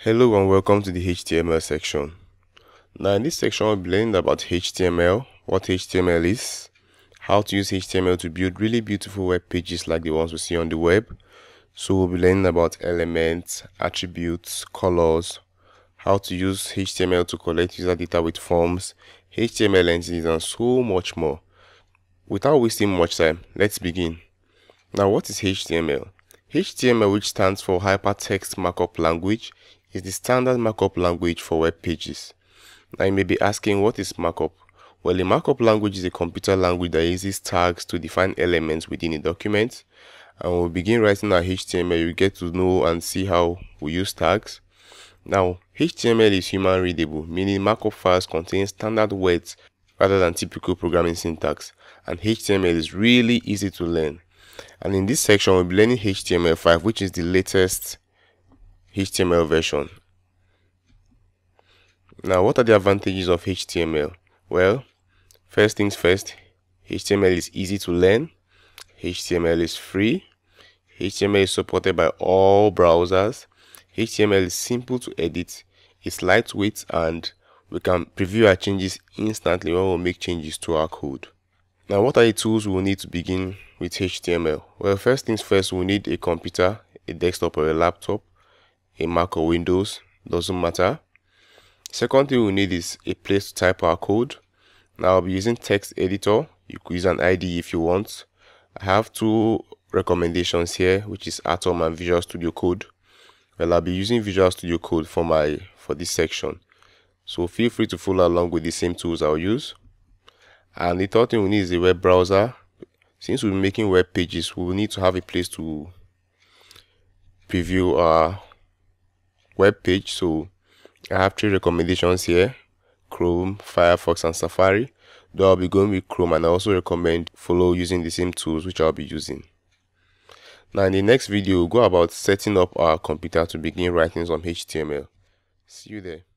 Hello and welcome to the HTML section. Now in this section we'll be learning about HTML, what HTML is, how to use HTML to build really beautiful web pages like the ones we see on the web. So we'll be learning about elements, attributes, colors, how to use HTML to collect user data with forms, HTML engines, and so much more. Without wasting much time, let's begin. Now what is HTML? HTML, which stands for Hypertext Markup Language, is the standard markup language for web pages. Now you may be asking what is markup? Well, a markup language is a computer language that uses tags to define elements within a document. And we'll begin writing our HTML, you get to know and see how we use tags. Now, HTML is human readable, meaning markup files contain standard words rather than typical programming syntax. And HTML is really easy to learn. And in this section, we'll be learning HTML5, which is the latest HTML version. Now, what are the advantages of HTML? Well, first things first, HTML is easy to learn, HTML is free, HTML is supported by all browsers, HTML is simple to edit, it's lightweight and we can preview our changes instantly when we make changes to our code. Now what are the tools we'll need to begin with HTML? Well first things first we'll need a computer, a desktop or a laptop a Mac or Windows, doesn't matter. Second thing we need is a place to type our code. Now I'll be using text editor. You could use an IDE if you want. I have two recommendations here, which is Atom and Visual Studio Code. Well, I'll be using Visual Studio Code for my for this section. So feel free to follow along with the same tools I'll use. And the third thing we need is a web browser. Since we're making web pages, we will need to have a place to preview our web page. So I have three recommendations here Chrome, Firefox, and Safari. Though I'll be going with Chrome, and I also recommend follow using the same tools which I'll be using. Now, in the next video, we'll go about setting up our computer to begin writing some HTML. See you there.